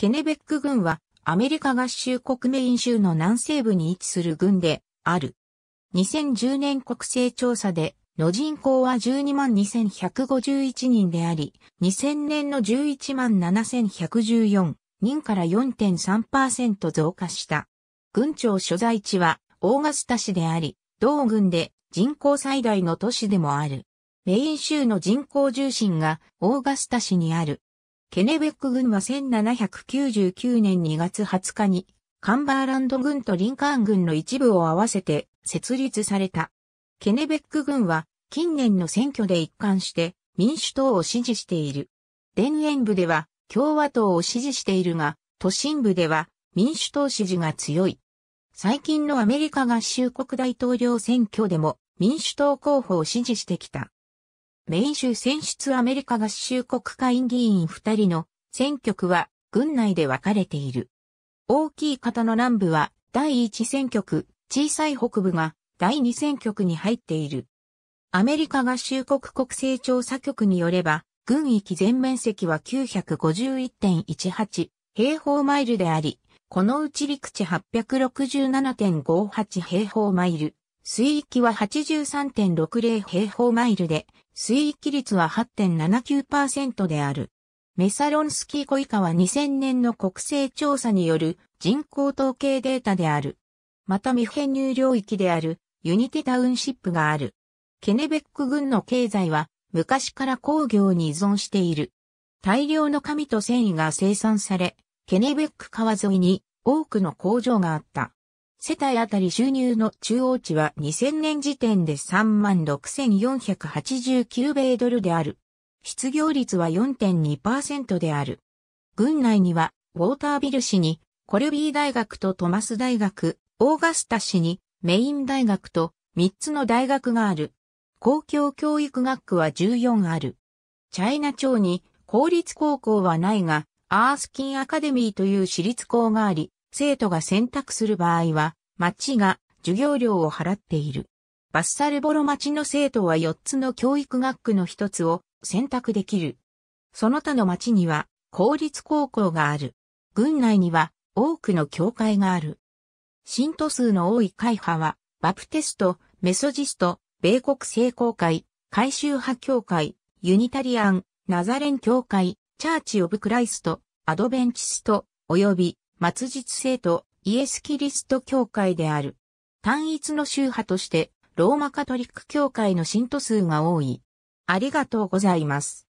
ケネベック郡はアメリカ合衆国メイン州の南西部に位置する郡である。2010年国勢調査での人口は12万2151人であり、2000年の11万7114人から4.3%増加した。郡庁所在地はオーガスタ市であり、同郡で人口最大の都市でもある。メイン州の人口重心がオーガスタ市にある。ケネベック軍は1799年2月20日に、カンバーランド軍とリンカーン軍の一部を合わせて設立された。ケネベック軍は近年の選挙で一貫して民主党を支持している。田園部では共和党を支持しているが、都心部では民主党支持が強い。最近のアメリカ合衆国大統領選挙でも民主党候補を支持してきた。民主選出アメリカ合衆国会議員2人の選挙区は軍内で分かれている。大きい方の南部は第1選挙区、小さい北部が第2選挙区に入っている。アメリカ合衆国国勢調査局によれば、軍域全面積は951.18平方マイルであり、このうち陸地867.58平方マイル、水域は83.60平方マイルで、水域率は8.79%である。メサロンスキーコイカは2000年の国勢調査による人口統計データである。また未編入領域であるユニテタウンシップがある。ケネベック郡の経済は昔から工業に依存している。大量の紙と繊維が生産され、ケネベック川沿いに多くの工場があった。世帯あたり収入の中央値は2000年時点で36,489米ドルである。失業率は4.2%である。軍内には、ウォータービル市に、コルビー大学とトマス大学、オーガスタ市に、メイン大学と3つの大学がある。公共教育学区は14ある。チャイナ町に公立高校はないが、アースキンアカデミーという私立校があり、生徒が選択する場合は、町が授業料を払っている。バッサルボロ町の生徒は4つの教育学区の1つを選択できる。その他の町には公立高校がある。郡内には多くの教会がある。信徒数の多い会派は、バプテスト、メソジスト、米国聖公会、改宗派教会、ユニタリアン、ナザレン教会、チャーチ・オブ・クライスト、アドベンチスト、及び末日聖徒イエス・キリスト教会である。単一の宗派としてローマカトリック教会の信徒数が多い。ありがとうございます。